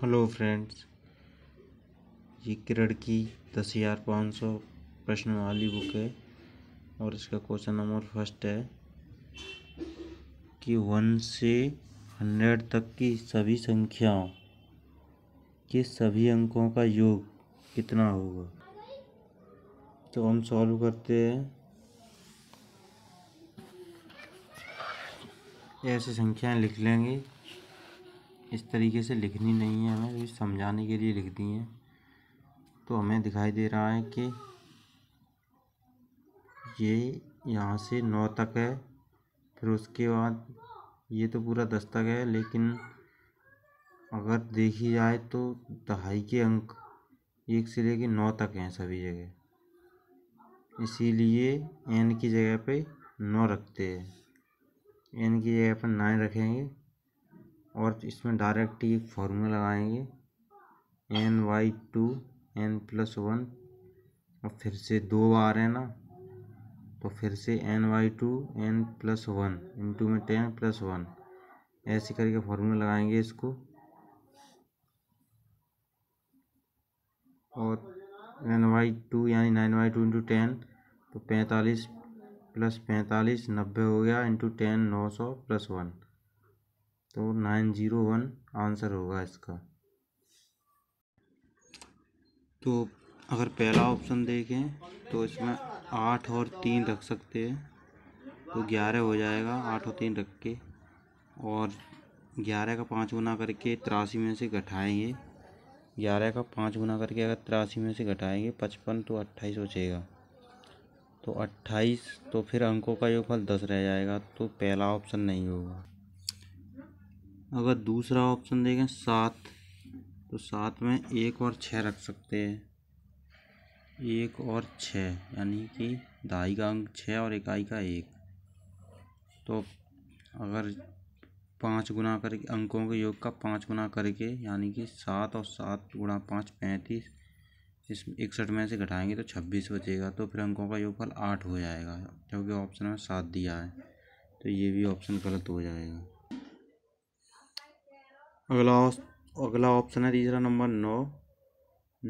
hello friends ये किरण की दस हज़ार पाँच सौ प्रश्न वाली बुक है और इसका क्वेश्चन नंबर फर्स्ट है कि वन से हंड्रेड तक की सभी संख्याओं के सभी अंकों का योग कितना होगा तो हम सॉल्व करते हैं ऐसी संख्याएं लिख लेंगे इस तरीके से लिखनी नहीं है हमें समझाने के लिए लिख दी है तो हमें दिखाई दे रहा है कि ये यहाँ से नौ तक है फिर उसके बाद ये तो पूरा दस तक है लेकिन अगर देखी जाए तो दहाई के अंक एक से लेके नौ तक हैं सभी जगह इसीलिए एन की जगह पे नौ रखते हैं एन की जगह पर नाइन रखेंगे और इसमें डायरेक्ट ही एक फॉर्मूला लगाएंगे n by two n plus one और फिर से दो बार है ना तो फिर से n by two n plus one into में टेन प्लस वन ऐसे करके फॉर्मूला लगाएंगे इसको और एन वाई टू यानी nine by two into ten तो पैंतालीस प्लस पैंतालीस नब्बे हो गया इंटू टेन नौ सौ प्लस वन तो नाइन ज़ीरो वन आंसर होगा इसका तो अगर पहला ऑप्शन देखें तो इसमें आठ और तीन रख सकते हैं तो ग्यारह हो जाएगा आठ और तीन रख के और ग्यारह का पाँच गुना करके तिरासी में से घटाएंगे ग्यारह का पाँच गुना करके अगर तिरासी में से घटाएंगे पचपन तो अट्ठाईस बचेगा तो अट्ठाईस तो फिर अंकों का योगफल दस रह जाएगा तो पहला ऑप्शन नहीं होगा अगर दूसरा ऑप्शन देखें सात तो सात में एक और छः रख सकते हैं एक और छः यानी कि दहाई का अंक छः और इकाई का एक तो अगर पाँच गुना करके अंकों के योग का पाँच गुना करके यानी कि सात और सात गुणा पाँच पैंतीस इस इकसठ में से घटाएंगे तो छब्बीस बचेगा तो फिर अंकों का योगफल आठ हो जाएगा क्योंकि ऑप्शन में सात दिया है तो ये भी ऑप्शन गलत हो जाएगा अगला अगला ऑप्शन है तीसरा नंबर नौ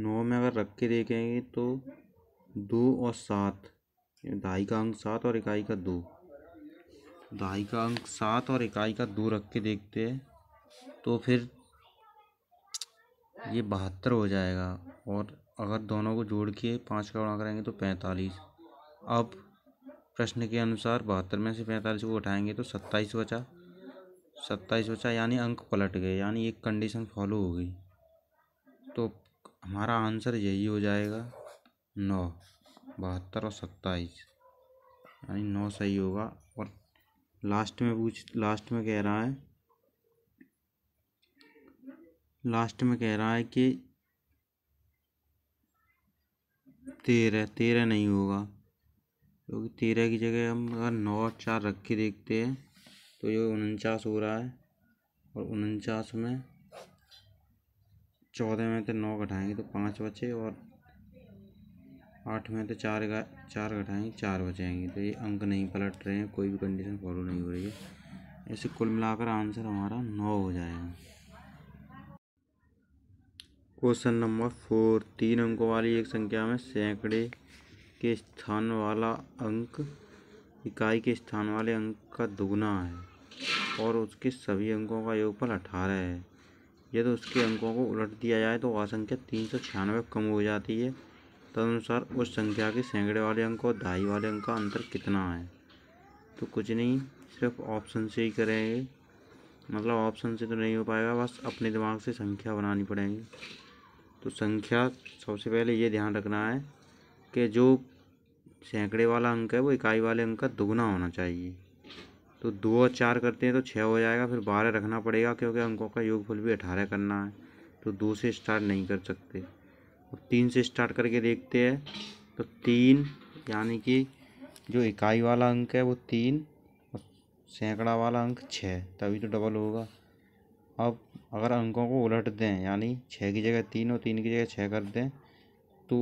नौ में अगर रख के देखेंगे तो दो और सात ढाई का अंक सात और इकाई का दो ढाई का अंक सात और इकाई का दो रख के देखते हैं तो फिर ये बहत्तर हो जाएगा और अगर दोनों को जोड़ के पाँच का गुणा करेंगे तो पैंतालीस अब प्रश्न के अनुसार बहत्तर में से पैंतालीस को उठाएंगे तो सत्ताईस बचा सत्ताईस बचा यानी अंक पलट गए यानी एक कंडीशन फॉलो हो गई तो हमारा आंसर यही हो जाएगा नौ बहत्तर और सत्ताईस यानी नौ सही होगा और लास्ट में पूछ लास्ट में कह रहा है लास्ट में कह रहा है कि तेरह तेरह नहीं होगा क्योंकि तो तेरह की जगह हम अगर नौ और चार रख के देखते हैं तो ये उनचास हो रहा है और उनचास में चौदह में तो नौ घटाएंगे तो पाँच बचे और आठ में तो चार चार घटाएंगे चार बचेंगे तो ये अंक नहीं पलट रहे हैं कोई भी कंडीशन फॉलो नहीं हो रही है ऐसे कुल मिलाकर आंसर हमारा नौ हो जाएगा क्वेश्चन नंबर फोर तीन अंकों वाली एक संख्या में सैकड़े के स्थान वाला अंक इकाई के स्थान वाले अंक का दुगना है और उसके सभी अंकों का योगफल अठारह है यदि उसके अंकों को उलट दिया जाए तो वह संख्या तीन सौ छियानवे कम हो जाती है तदनुसार उस संख्या के सैकड़े वाले अंक और दहाई वाले अंक का अंतर कितना है तो कुछ नहीं सिर्फ ऑप्शन से ही करेंगे मतलब ऑप्शन से तो नहीं हो पाएगा बस अपने दिमाग से संख्या बनानी पड़ेगी तो संख्या सबसे पहले ये ध्यान रखना है कि जो सैकड़े वाला अंक है वो इकाई वाले अंक का दुगना होना चाहिए तो दो और चार करते हैं तो छः हो जाएगा फिर बारह रखना पड़ेगा क्योंकि अंकों का योगफल भी अठारह करना है तो दो से स्टार्ट नहीं कर सकते और तीन से स्टार्ट करके देखते हैं तो तीन यानी कि जो इकाई वाला अंक है वो तीन और सैकड़ा वाला अंक छः तभी तो डबल होगा अब अगर अंकों को उलट दें यानी छः की जगह तीन और तीन की जगह छः कर दें तो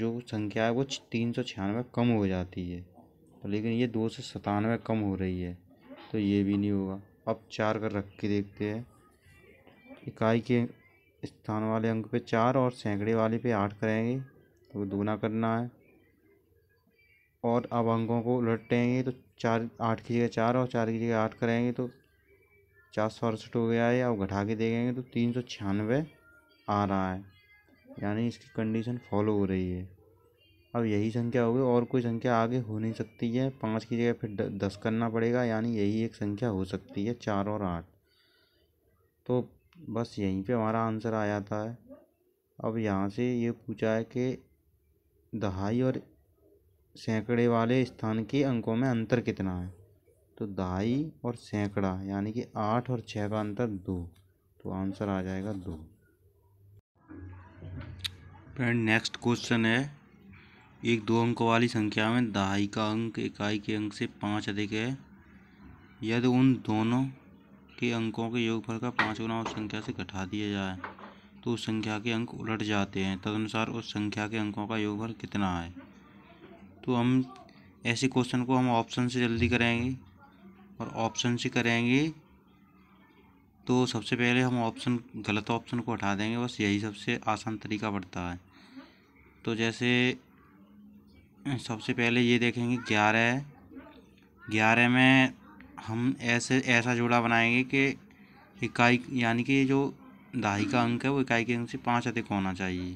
जो संख्या है वो तीन सौ छियानवे कम हो जाती है तो लेकिन ये दो सौ सतानवे कम हो रही है तो ये भी नहीं होगा अब चार कर रख के देखते हैं इकाई के स्थान वाले अंक पे चार और सैकड़े वाले पे आठ करेंगे तो दूना करना है और अब अंकों को उलटेंगे तो चार आठ की जगह चार और चार की जगह आठ करेंगे तो चार सौ अड़सठ हो गया है अब घटा के देखेंगे तो तीन सौ छियानवे आ रहा है यानी इसकी कंडीशन फॉलो हो रही है अब यही संख्या होगी और कोई संख्या आगे हो नहीं सकती है पाँच की जगह फिर दस करना पड़ेगा यानी यही एक संख्या हो सकती है चार और आठ तो बस यहीं पे हमारा आंसर आ जाता है अब यहाँ से ये पूछा है कि दहाई और सैकड़े वाले स्थान के अंकों में अंतर कितना है तो दहाई और सैकड़ा यानी कि आठ और छः का अंतर दो तो आंसर आ जाएगा दो फ्रेंड नेक्स्ट क्वेश्चन है एक दो अंक वाली संख्या में दहाई का अंक इकाई के अंक से पाँच अधिक है यदि उन दोनों के अंकों के योगफल का पाँच गुना उस संख्या से घटा दिया जाए तो उस संख्या के अंक उलट जाते हैं तदनुसार उस संख्या के अंकों का योगफल कितना है तो हम ऐसे क्वेश्चन को हम ऑप्शन से जल्दी करेंगे और ऑप्शन से करेंगे तो सबसे पहले हम ऑप्शन गलत ऑप्शन को हटा देंगे बस यही सबसे आसान तरीका पड़ता है तो जैसे सबसे पहले ये देखेंगे ग्यारह ग्यारह में हम ऐसे ऐसा जोड़ा बनाएंगे कि इकाई यानी कि जो दहाई का अंक है वो इकाई के अंक से पाँच अधिक होना चाहिए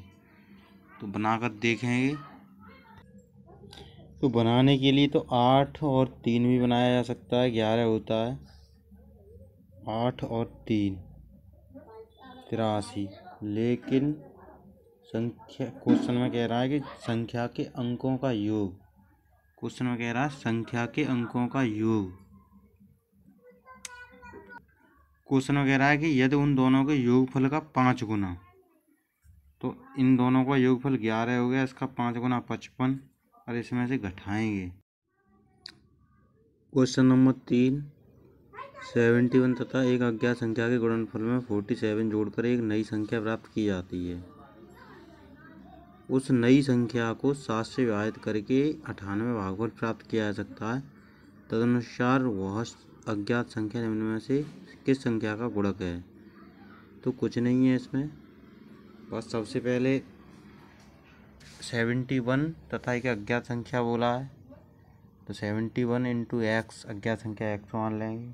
तो बनाकर देखेंगे तो बनाने के लिए तो आठ और तीन भी बनाया जा सकता है ग्यारह होता है आठ और तीन तिरासी लेकिन संख्या क्वेश्चन में कह रहा है कि संख्या के अंकों का योग क्वेश्चन में कह रहा है संख्या के अंकों का योग क्वेश्चन में कह रहा है कि यदि उन दोनों के योगफल का पाँच गुना तो इन दोनों का योगफल ग्यारह हो गया इसका पाँच गुना पचपन और इसमें से घटाएंगे क्वेश्चन नंबर तीन सेवेंटी वन तथा एक अज्ञात संख्या के गुणनफल में फोर्टी सेवन जोड़कर एक नई संख्या प्राप्त की जाती है उस नई संख्या को सात से विभाजित करके अठानवे भागफल प्राप्त किया जा सकता है तदनुसार वह अज्ञात संख्या निम्न में से किस संख्या का गुणक है तो कुछ नहीं है इसमें बस सबसे पहले सेवेंटी वन तथा एक अज्ञात संख्या बोला है तो सेवेंटी वन इंटू एक्स अज्ञात संख्या एक्स मान लेंगे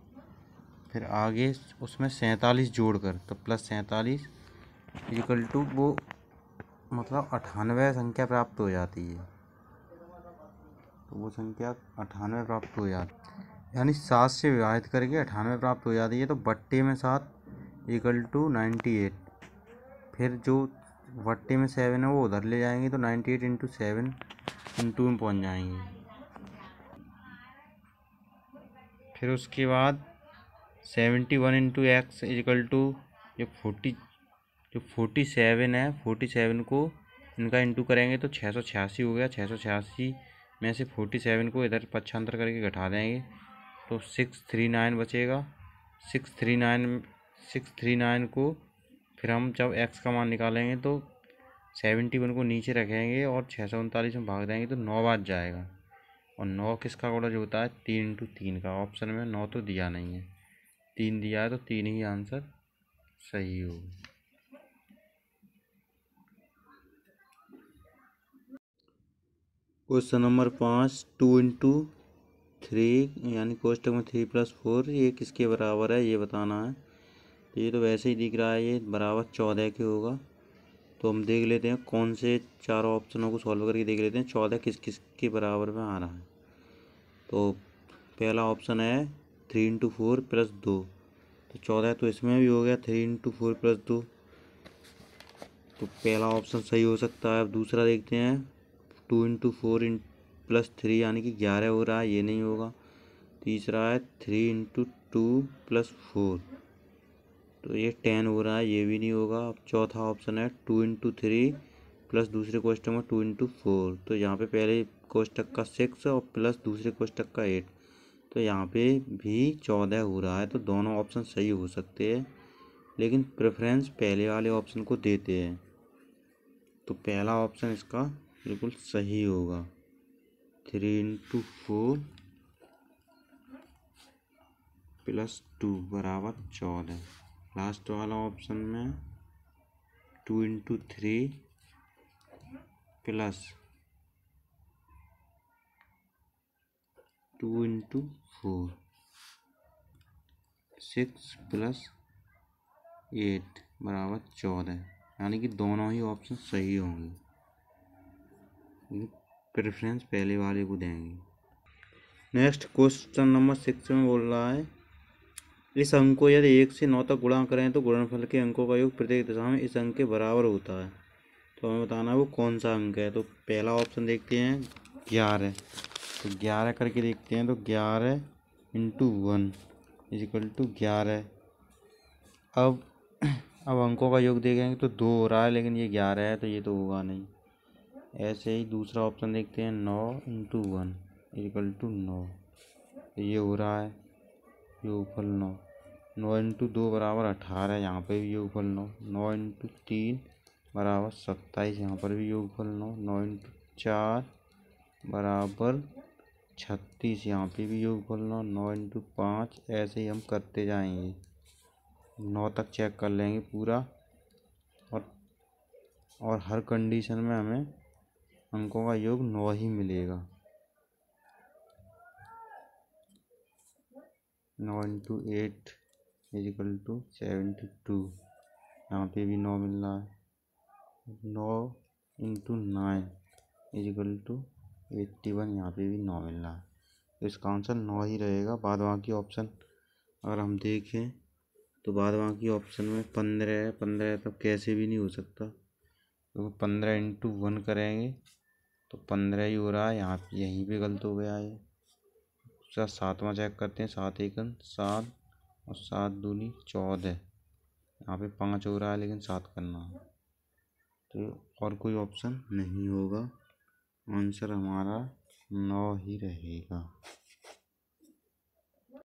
फिर आगे उसमें सैंतालीस जोड़कर तो प्लस सैंतालीस इजिकल टू वो मतलब अठानवे संख्या प्राप्त हो जाती है तो वो संख्या अठानवे प्राप्त हो जाती है यानी सात से विभाजित करके अठानवे प्राप्त हो जाती है तो बट्टे में सात इक्वल टू नाइन्टी एट फिर जो बट्टे में सेवन है वो उधर ले जाएंगे तो ninety eight into seven into में पहुँच जाएंगे फिर उसके बाद seventy one into X equal to ये फोर्टी जो फोर्टी सेवन है फोर्टी सेवन को इनका इंटू करेंगे तो छः सौ छियासी हो गया छः सौ छियासी में से फोर्टी सेवन को इधर पक्षांतर करके घटा देंगे तो सिक्स थ्री नाइन बचेगा six three nine six three nine को फिर हम जब एक्स का मान निकालेंगे तो सेवेंटी वन को नीचे रखेंगे और छः सौ उनतालीस में भाग देंगे तो नौ बाद जाएगा और नौ किसका जो होता है तीन इंटू तीन का ऑप्शन में नौ तो दिया नहीं है तीन दिया है तो तीन ही आंसर सही होगा क्वेश्चन नंबर पाँच टू इंटू थ्री यानी कोष्टक में थ्री प्लस फोर ये किसके बराबर है ये बताना है तो ये तो वैसे ही दिख रहा है ये बराबर चौदह के होगा तो हम देख लेते हैं कौन से चार ऑप्शनों को सॉल्व करके देख लेते हैं चौदह किस किस के बराबर में आ रहा है तो पहला ऑप्शन है थ्री इंटू फोर प्लस दो तो चौदह तो इसमें भी हो गया थ्री इंटू फोर प्लस दो तो पहला ऑप्शन सही हो सकता है अब दूसरा देखते हैं टू इंटू फोर इं प्लस थ्री यानी कि ग्यारह हो रहा है ये नहीं होगा तीसरा है three into two plus four तो ये टेन हो रहा है ये भी नहीं होगा अब चौथा ऑप्शन है टू इंटू थ्री प्लस दूसरे क्वेश्चन में टू इंटू फोर तो यहाँ पे पहले क्वेश्चक का सिक्स और प्लस दूसरे क्वेश्चक का एट तो यहाँ पे भी चौदह हो रहा है तो दोनों ऑप्शन सही हो सकते हैं लेकिन प्रेफरेंस पहले वाले ऑप्शन को देते हैं तो पहला ऑप्शन इसका बिल्कुल सही होगा three into four plus two बराबर चौदह लास्ट वाला ऑप्शन में two into three plus two into four six plus eight बराबर चौदह यानी कि दोनों ही ऑप्शन सही होंगे प्रेफरेंस पहले वाले को देंगे नेक्स्ट क्वेश्चन नंबर सिक्स में बोल रहा है इस अंक को यदि एक से नौ तक गुणा करें तो गुणनफल के अंकों का योग प्रत्येक दशा में इस अंक के बराबर होता है तो हमें बताना है वो कौन सा अंक है तो पहला ऑप्शन देखते हैं ग्यारह तो ग्यारह करके देखते हैं तो ग्यारह इंटू वन इजिकल टू ग्यारह अब अब अंकों का योग देखेंगे तो दो हो रहा है लेकिन ये ग्यारह है तो ये तो होगा नहीं ऐसे ही दूसरा ऑप्शन देखते हैं नौ इंटू वन इक्वल टू नौ तो ये हो रहा है योगफल नौ नौ इंटू दो बराबर अठारह यहाँ पे भी योगफल नौ नौ इंटू तीन बराबर सत्ताईस यहाँ पर भी योगफल नौ नौ इंटू चार बराबर छत्तीस यहाँ पे भी योगफल नौ नौ इंटू पाँच ऐसे ही हम करते जाएंगे नौ तक चेक कर लेंगे पूरा और और हर कंडीशन में हमें अंकों का योग नौ ही मिलेगा नौ into eight equal to seventy two यहाँ पे भी नौ मिल रहा है नौ into nine equal to eighty one यहाँ पे भी नौ मिल रहा है तो इसका आंसर नौ ही रहेगा बाद की ऑप्शन अगर हम देखें तो बाद की ऑप्शन में पंद्रह है पंद्रह तो कैसे भी नहीं हो सकता क्योंकि तो पंद्रह इंटू वन करेंगे तो पंद्रह ही हो रहा है यहाँ पे यहीं पे गलत हो गया है उसका अच्छा, सातवां चेक करते हैं सात एकन सात और सात दूनी चौदह यहाँ पे पाँच हो रहा है लेकिन सात करना है तो और कोई ऑप्शन नहीं होगा आंसर हमारा नौ ही रहेगा